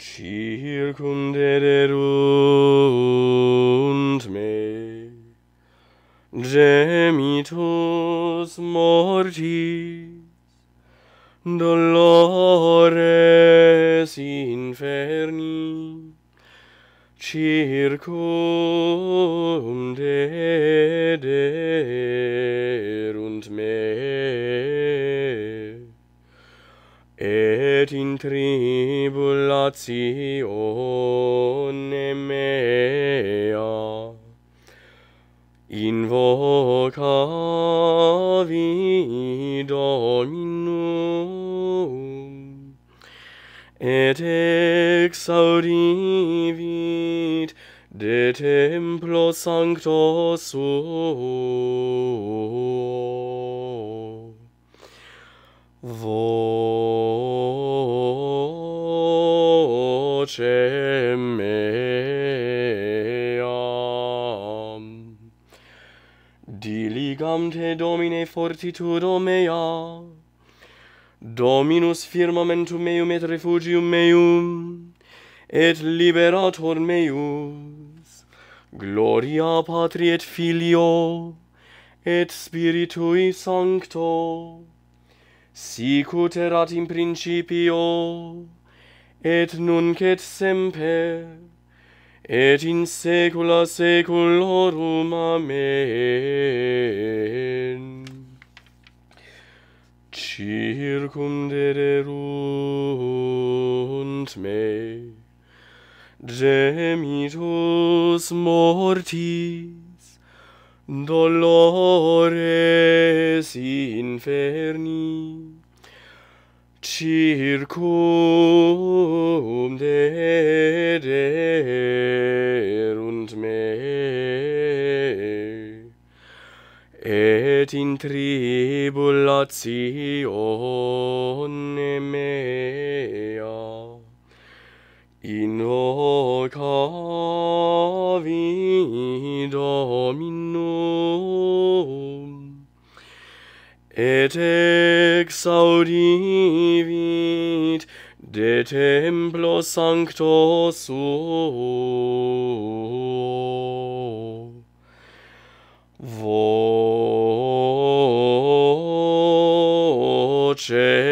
circunderunt me gemitus morti dolores inferni circunderunt me et in tribulatione mea invocavi Dominum et exaudivit de templo sancto suo vo vocem meam. Diligam te, Domine, fortitudo mea, Dominus firmamentum meum et refugium meum, et liberator meus, Gloria Patri et Filio, et Spiritui Sancto, sicut erat in principio, et et nunc et semper, et in saecula saeculorum. Amen. Circum dererunt me, gemitus mortis, dolores inferni, CIRCUM DEDERUNT ME, ET IN TRIBULATIONE MEA IN OCCA VI DOMINUM et exaudivit de templo sancto suo voce